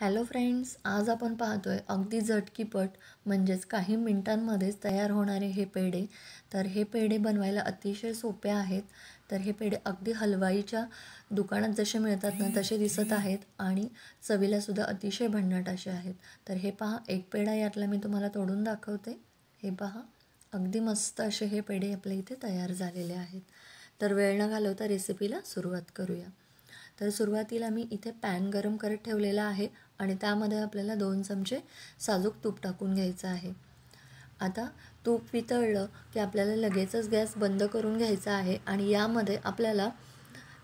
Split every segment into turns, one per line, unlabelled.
hello friends आज आपण पाहतो आहे अगदी झटकीपट म्हणजेच काही मिनिटांमध्येच तयार होणारे हे पेढे तर हे पेढे बनवायला अतिशय सोपे आहेत तर हे पेढे अगदी हलवाईच्या दुकानात जसे मिळतात ना तसे दिसत आहेत आणि चवीलासुद्धा अतिशय भन्नाट असे आहेत तर हे पहा एक पेढा यातला मी तुम्हाला तोडून दाखवते हे पहा अगदी मस्त असे हे पेढे आपल्या इथे तयार झालेले आहेत तर वेळ न घालवता रेसिपीला सुरुवात करूया तर सुरुवातीला मी इथे पॅन गरम करत ठेवलेला आहे आणि त्यामध्ये आपल्याला दोन चमचे साजूक तूप टाकून घ्यायचं आहे आता तूप वितळलं की आपल्याला लगेचच गॅस बंद करून घ्यायचा आहे आणि यामध्ये आपल्याला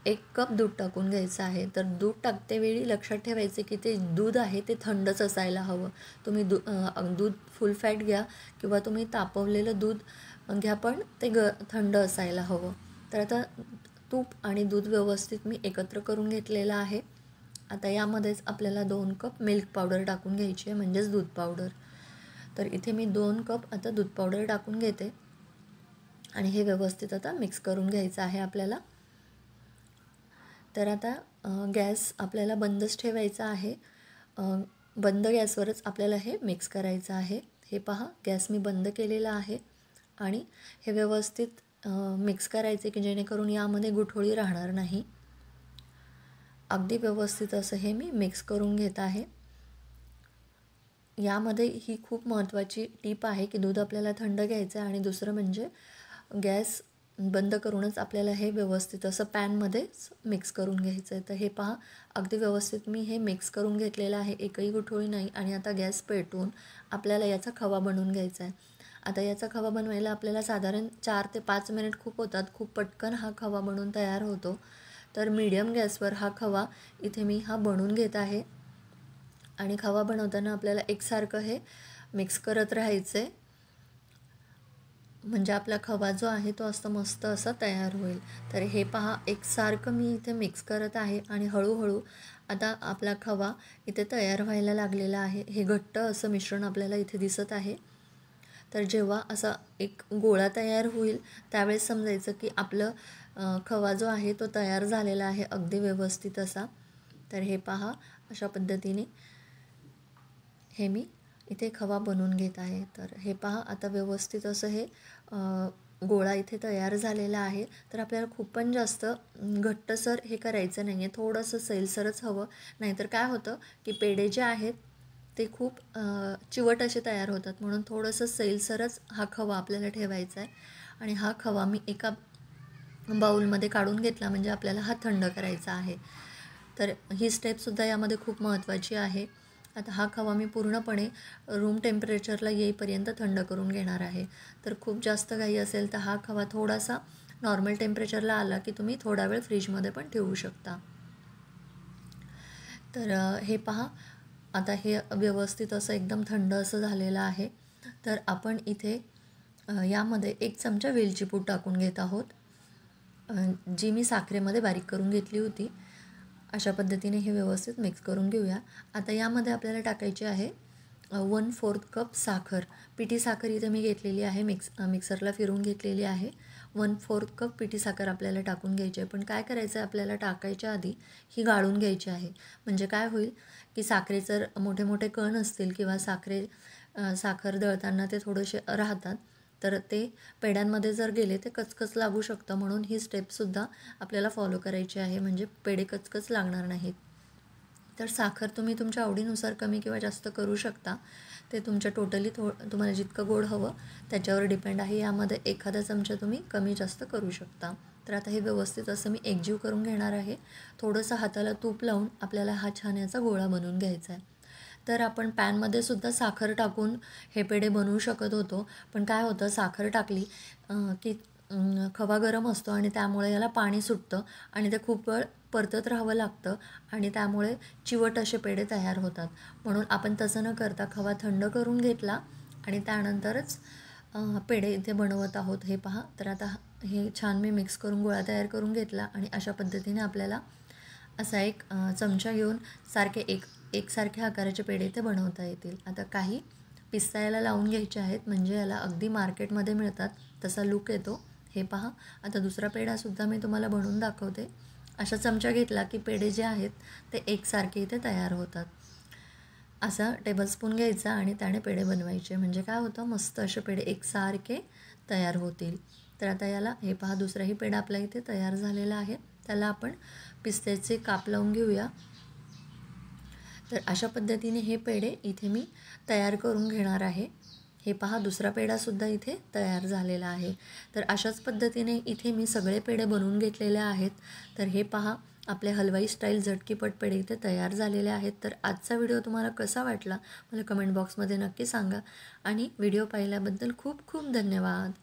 एक कप दूध टाकून घ्यायचं आहे तर दूध टाकतेवेळी लक्षात ठेवायचे की ते दूध आहे ते थंडच असायला हवं तुम्ही दू दूध फुल फॅट घ्या किंवा तुम्ही तापवलेलं दूध घ्या पण ते ग थंड असायला हवं तर आता तूप आणि दूध व्यवस्थित मी एकत्र करून घेतलेलं आहे आता यामध्येच आपल्याला दोन कप मिल्क पावडर टाकून घ्यायची आहे म्हणजेच दूध पावडर तर इथे मी दोन कप आता दूध पावडर टाकून घेते आणि हे व्यवस्थित आता मिक्स करून घ्यायचं आहे आपल्याला तर आता गॅस आपल्याला बंदच ठेवायचा आहे बंद गॅसवरच आपल्याला हे मिक्स करायचं आहे हे पहा गॅस मी बंद केलेला आहे आणि हे व्यवस्थित मिक्स करायचे की जेणेकरून यामध्ये गुठोळी राहणार नाही अगदी व्यवस्थित असं हे मी मिक्स करून घेत आहे यामध्ये ही खूप महत्त्वाची टीप आहे की दूध आपल्याला थंड घ्यायचं आहे आणि दुसरं म्हणजे गॅस बंद करूनच आपल्याला हे व्यवस्थित असं पॅनमध्येच मिक्स करून घ्यायचं आहे तर हे पहा अगदी व्यवस्थित मी हे मिक्स करून घेतलेलं आहे एकही गुठोळी नाही आणि आता गॅस पेटवून आपल्याला याचा खवा बनवून घ्यायचा आहे आता याचा खवा बनवायला आपल्याला साधारण चार ते पाच मिनिट खूप होतात खूप पटकन हा खवा बनवून तयार होतो तर मीडियम गॅसवर हा खवा इथे मी हा बनवून घेत आहे आणि खवा बनवताना आपल्याला एकसारखं हे मिक्स करत राहायचं आहे म्हणजे आपला खवा जो आहे तो असं मस्त असा तयार होईल तर हे पहा एकसारखं मी इथे मिक्स करत आहे आणि हळूहळू आता आपला खवा इथे तयार व्हायला लागलेला आहे हे घट्ट असं मिश्रण आपल्याला इथे दिसत आहे तर जेव्हा असा एक गोळा तयार होईल त्यावेळेस समजायचं की आपलं खवा जो आहे तो तयार झालेला आहे अगदी व्यवस्थित असा तर हे पहा अशा पद्धतीने हे मी इथे खवा बनवून घेत आहे तर हे पहा आता व्यवस्थित असं हे गोळा इथे तयार झालेला आहे तर आपल्याला खूप पण जास्त घट्टसर हे करायचं नाही आहे थोडंसं सैलसरच हवं नाहीतर काय होतं की पेढे जे आहेत ते खूप चिवट असे तयार होतात म्हणून थोडंसं सैलसरच हा खवा आपल्याला ठेवायचा आहे आणि हा खवा मी एका बाऊलमध्ये काढून घेतला म्हणजे आपल्याला हा थंड करायचा आहे तर ही स्टेपसुद्धा यामध्ये खूप महत्त्वाची आहे आता हा खवा मी पूर्णपणे रूम टेम्परेचरला येईपर्यंत थंड करून घेणार आहे तर खूप जास्त घाई असेल तर हा खवा थोडासा नॉर्मल टेम्परेचरला आला की तुम्ही थोडा वेळ फ्रीजमध्ये पण ठेवू शकता तर हे पहा आता हे व्यवस्थित असं एकदम थंड असं झालेलं आहे तर आपण इथे यामध्ये एक चमचा वेलचीपूट टाकून घेत आहोत जी मी साखरेमध्ये बारीक करून घेतली होती अशा पद्धतीने हे व्यवस्थित मिक्स करून घेऊया आता यामध्ये आपल्याला टाकायची आहे वन फोर्थ कप साखर पिठी साखर इथे मी घेतलेली आहे मिक्स मिक्सरला फिरून घेतलेली आहे वन फोर्थ कप पिठी साखर आपल्याला टाकून घ्यायची आहे पण काय करायचं आहे आपल्याला टाकायच्या आधी ही गाळून घ्यायची आहे म्हणजे काय होईल की साखरेचं मोठे मोठे कण असतील किंवा साखरे साखर दळताना ते थोडेसे राहतात तर ते पेड्यांमध्ये जर गेले ते कचकच लागू शकतं म्हणून ही स्टेपसुद्धा आपल्याला फॉलो करायची आहे म्हणजे पेढे कचकच लागणार नाहीत तर साखर तुम्ही तुमच्या आवडीनुसार कमी किंवा जास्त करू शकता ते तुमच्या टोटली थो तुम्हाला जितकं गोड हवं त्याच्यावर डिपेंड आहे यामध्ये एखादा चमचा तुम्ही कमी जास्त करू शकता तर आता हे व्यवस्थित असं मी एकजीव करून घेणार आहे थोडंसं हाताला तूप लावून आपल्याला हा छान याचा गोळा बनवून घ्यायचा आहे तर आपण पॅनमध्ये सुद्धा साखर टाकून हे पेढे बनवू शकत होतो पण काय होतं साखर टाकली की खवा गरम असतो आणि त्यामुळे याला पाणी सुटतं आणि ते खूप वेळ परतत राहावं लागतं आणि त्यामुळे चिवट असे पेढे तयार होतात म्हणून आपण तसं न करता खवा थंड करून घेतला आणि त्यानंतरच पेढे इथे बनवत आहोत हे पहा तर आता हे छान मी मिक्स करून गोळा तयार करून घेतला आणि अशा पद्धतीने आपल्याला असा एक चमचा घेऊन सारखे एक एकसारख्या आकाराचे पेढे इथे बनवता येतील आता काही याला लावून घ्यायचे आहेत म्हणजे याला अगदी मार्केटमध्ये मिळतात तसा लुक येतो हे पहा आता दुसरा पेढासुद्धा मी तुम्हाला बनवून दाखवते अशा चमचा घेतला की पेढे जे आहेत ते एकसारखे इथे तयार होतात असा टेबलस्पून घ्यायचा आणि त्याने पेढे बनवायचे म्हणजे काय होतं मस्त असे पेढे एकसारखे तयार होतील तर आता याला हे पहा दुसराही पेढा आपला इथे तयार झालेला आहे त्याला आपण पिस्त्याचे काप लावून घेऊया तर अशा पद्धतीने हे पेढे इथे मी तयार करून घेणार आहे हे पहा दुसरा पेढासुद्धा इथे तयार झालेला आहे तर अशाच पद्धतीने इथे मी सगळे पेढे बनवून घेतलेले आहेत तर हे पहा आपले हलवाई स्टाईल झटकीपट पेढे इथे तयार झालेले आहेत तर आजचा व्हिडिओ तुम्हाला कसा वाटला मला कमेंट बॉक्समध्ये नक्की सांगा आणि व्हिडिओ पाहिल्याबद्दल खूप खूप धन्यवाद